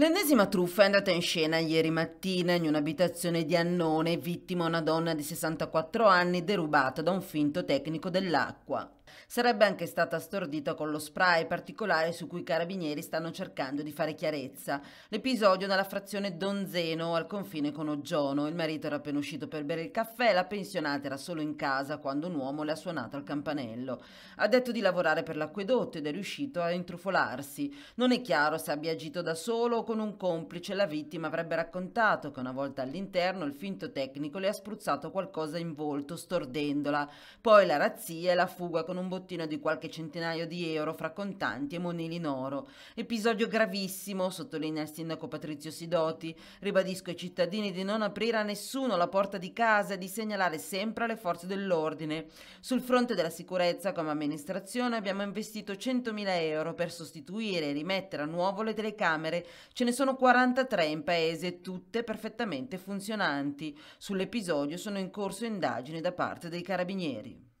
L'ennesima truffa è andata in scena ieri mattina in un'abitazione di Annone, vittima una donna di 64 anni derubata da un finto tecnico dell'acqua. Sarebbe anche stata stordita con lo spray particolare su cui i carabinieri stanno cercando di fare chiarezza. L'episodio nella frazione Donzeno, al confine con Oggiono. Il marito era appena uscito per bere il caffè, e la pensionata era solo in casa quando un uomo le ha suonato al campanello. Ha detto di lavorare per l'acquedotto ed è riuscito a intrufolarsi. Non è chiaro se abbia agito da solo o con un complice, la vittima avrebbe raccontato che una volta all'interno il finto tecnico le ha spruzzato qualcosa in volto, stordendola, poi la razzia e la fuga con un bottino di qualche centinaio di euro fra contanti e monili in oro. Episodio gravissimo, sottolinea il sindaco Patrizio Sidoti. Ribadisco ai cittadini di non aprire a nessuno la porta di casa e di segnalare sempre alle forze dell'ordine. Sul fronte della sicurezza, come amministrazione, abbiamo investito 100.000 euro per sostituire e rimettere a nuovo le telecamere Ce ne sono 43 in paese, tutte perfettamente funzionanti. Sull'episodio sono in corso indagini da parte dei carabinieri.